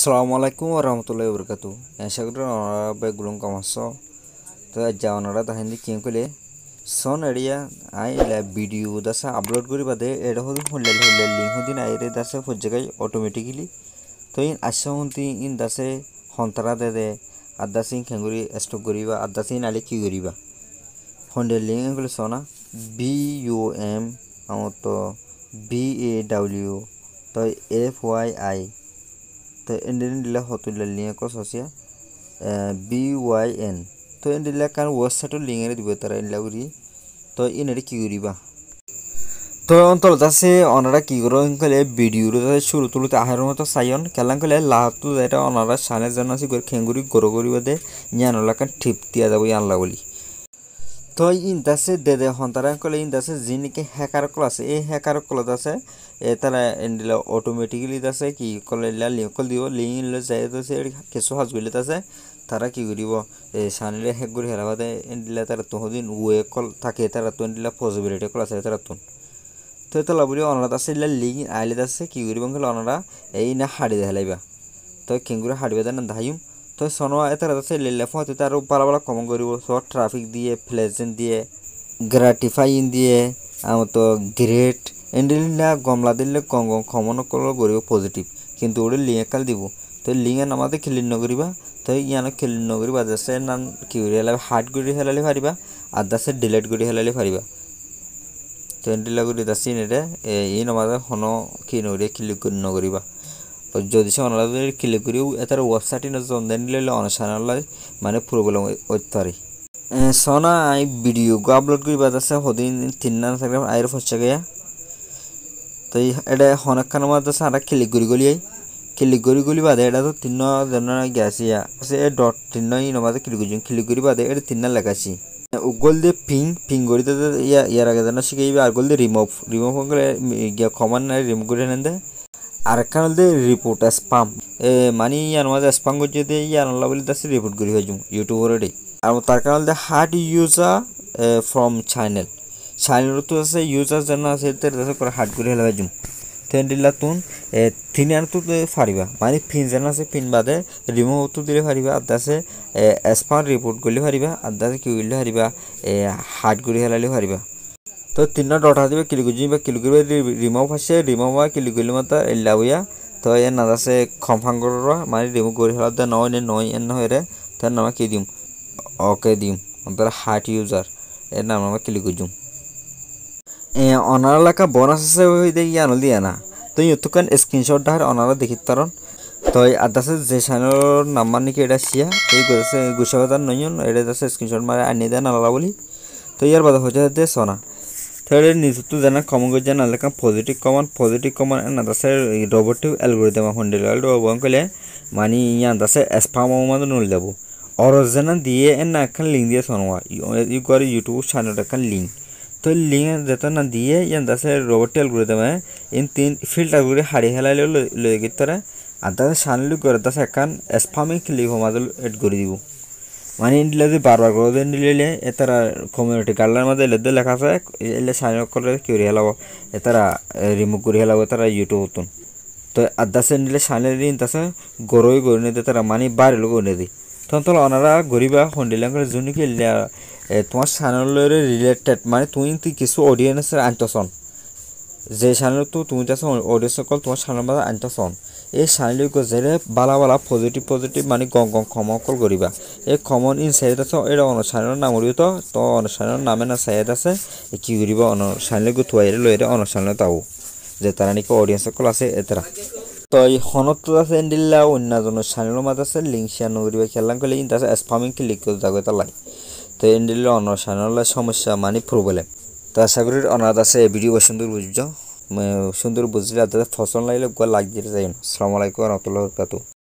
সালামু আলাইকুম রহমতুল্লাহ বরকাতু আশা করি ওনারা বাই গুলুম কামাস তো যা ওনারা তাহান কি কলে সন এড়িয়া আই ভিডিও দাসা আপলোড করি বাদে এটা হল হল্লাল হল্লাল লিঙ্ক দিন আইরে দাসে ফোর জায়গায় অটোমেটিকলি তো ইন আশা হন্তি ইন দাসে হন্তারা দে দে আদা ইন খেঙ্গুরি স্টক করি করিবা আদা সিং আলে কি বা হন্ডেল লিঙ্ক হলে সনা বি ইউ এম আমার তো বি এ ডাব্লিউ তো এফ ওয়াই আই তো এন্ডিলা হতুল্লা লিঙ্ক সসিয়া বি ওয়াই এন তো এন্ডিলা কারণ ওয়েবসাইটর লিঙ্কের দিব তারা এন্ডিলা উড়ি তো এনেরে কি করিবা তো অন্তল আছে অনারা কি করে ভিডিওর শুরু তুলতে আহের মতো সাইন কেলাং কলে লাহাতু এটা অনারা সানে জানা আছে খেঙ্গুরি গরো করিব দে জ্ঞান লাকান ঠিপ দিয়া যাব আনলা বলি তো ইন্দাসে দে দে হন্তারা কলে ইন্দাসে যিনিকে হ্যাকার কল আছে এই হ্যাকার কলত আছে তারা এন্ডিলা অটোমেটিক্যালি তাছে কি কলে লিঙ্কল দিব লিঙ্ক যাই তাছে কিছু হাজ গলি তাছে তারা কি করিব সানিলে হেক করে হেলাবাদে এন্ডিলা তারা তহদিন ওয়ে কল থাকে তারা তো এন্ডিলা পজিবিলিটি কল আছে তারা তো তো তলা বলি অনারা আছে লিঙ্ক আইলে আছে কি করিব অনারা এই না হাড়ি দেখাইবা তো কিংগুড়ে হাড়িবে না ধাইম তো সনোয়া এত রাতে লেলে হতে তার পালা পালা কম করিব সব ট্রাফিক দিয়ে প্লেজেন্ট দিয়ে গ্রাটিফাইং দিয়ে আমার তো গ্রেট ଏଣ୍ଡିଲିଲା গমলা দিলে କଙ୍ଗ ଖମନ କଲ କରିବ পজিটিভ কিন্তু ଗୋଟେ ଲିଆ কাল দিব তো লিঙ্গা নামাতে খেলি নগরিবা তো ইয়ান খেলি নগরিবা আদাসে নাম কি হেলা হার্ড করে হেলালে ফারিবা আদাসে ডিলেট করে হেলালে ফারিবা তো এন্ডিলা করে দাসি নেটে এই নামাতে হন কি নগরে ক্লিক করে নগরিবা যদি সে অনলাইন ক্লিক করি এটার ওয়েবসাইট নজন্দে নিলে অনশানালয় মানে ফুরবল অত্যারি সোনা আই ভিডিও আপলোড করিবা দাসে হদিন তিন নান থাকলে আইর ফসা গিয়া তো এটা হনক্ষণের মধ্যে সারা ক্লিক করি গলিয়াই ক্লিক করি গলি বাদে এটা তো তিন জন গেছিয়া সে ডট তিন নমাজে ক্লিক করি ক্লিক করি বাদে এটা তিন লেখাছি গোল দিয়ে পিং পিং করি তো ইয়া ইয়ার আগে জানা শিখে আর গোল দিয়ে রিমুভ রিমুভ করে কমান না রিমুভ করে নেন দেয় আর একখান হলতে রিপোর্ট স্পাম এ মানে ইয়ার মাঝে স্পাম করছে যে ইয়ার আল্লাহ বলে তার রিপোর্ট করি হয়েছি ইউটিউবরে আর তার কারণ হলতে হার্ড ইউজার ফ্রম চ্যানেল চাইনৰটো আছে ইউজাৰজনো আছে তেতিয়া কৰে হাত ঘূৰি হেলাই দিওঁ তেন দিলা তোন থিনাৰটো ফাৰিবা মানে ফিনজেন আছে ফিন বাদে ৰিমভটো দিলে ফাৰিবা আদা আছে এছপাৰ ৰিপৰ্ট কৰিলে ফাৰিবা আদা আছে কি কৰিলে ফাৰিবা এই হাত ঘূৰি হেলালে ফাৰিবা তই তিনিৰ দৰ্থা দিবা কিলো গুজি নিবা কিলো কৰিবা ৰিমভ ফাৰিছে ৰিমভ হোৱা কিলো কৰিলে মানে তই এলাবিয়া তই এই নাযাছে খম ফাং কৰা মানে ৰিমভ কৰি হ'ল দে নহয় নে নহয় এন নহয় ৰে তই নামা কি দিম অ'কে দিম তাৰ হাৰ্ট ইউজাৰ এই নামা কিলো গুজোঁ অনারলাকা বোনাস হিসেবে ইয়ানো দিয়া না তুই ইতুকান স্ক্রিনশট ডাহার অনারা দেখি তারণ তই আদাসে যে সানোর নাম্বার নাকি এটা শিয়া এই গেছে গুছাবাদার নইন এটা আছে স্ক্রিনশট মারে আনি দেন আলাদা বলি তো ইয়ার বাদা হচ্ছে দে সোনা থার্ড নিজতো জানা কমন গজ জানা লেখা পজিটিভ কমন পজিটিভ কমন না দাসে রোবটিভ অ্যালগোরিদম হন্ডেল রোবন কলে মানে ইয়া দাসে এসপাম আমাদের নুল দেবো অরজনা দিয়ে না একখান লিঙ্ক দিয়ে সোনওয়া ইউ করে ইউটিউব সানোর একখান লিঙ্ক তো লিঙে যেত না দিয়ে ইয়ান দাসে রোবট টেল করে দেবে ইন তিন ফিল্টার করে হাড়ি হেলাই লয়ে গিয়ে তারা আর তাদের সানলু করে দাসে একান স্পামিং লিগ মাঝে এড করে দিব মানে ইন্ডিলে যদি বারবার করে দেন দিলে এতারা কমিউনিটি গার্ডের মধ্যে এলে লেখা আছে এলে সাইন আপ করলে কিউরি হেলাব এতারা রিমুভ করে হেলাব তারা ইউটিউব হতুন তো আদাসে নিলে সাইন ইন তাসে গরোই করে নিতে তারা মানে বাইরে লোক নিয়ে দিই তন্তল অনারা গরিবা হন্ডিলাঙ্গের জুনিকে তোমার চ্যানেল রিলেটেড মানে তুমি কিছু অডিয়েন্স আনতসন যে তো তুমি তাছ অডিয়েন্স সকল তোমার চ্যানেল মাঝে আনতসন এই চ্যানেল গজেলে বালা বালা পজিটিভ পজিটিভ মানে গম গম খম অকল গরিবা এই খমন ইন সাইড আছে এটা অনুষ্ঠানের নাম উড়িও তো তো অনুষ্ঠানের নামে না সাইড আছে কি করিবা চ্যানেল গো থুয়াইরে লইরে অনুষ্ঠানলে তাও যে তারা নাকি অডিয়েন্স সকল আছে এতরা তই হনতত আছে দিল্লা অন্যজনের সানির মাত আছে লিংচিয়া নগরিবা খেলা করলে কিন্তু আছে স্পামিং ক্লিক করে জাগতা লাই তো এন দিল্লা অন্য সমস্যা মানে প্রবলেম তো আশা করি অনাথ আছে এ ভিডিও সুন্দর বুঝছ সুন্দর বুঝলে তাদের ফসল লাগলে লাগ দিতে যায় না আসসালামু আলাইকুম রহমতুল্লাহ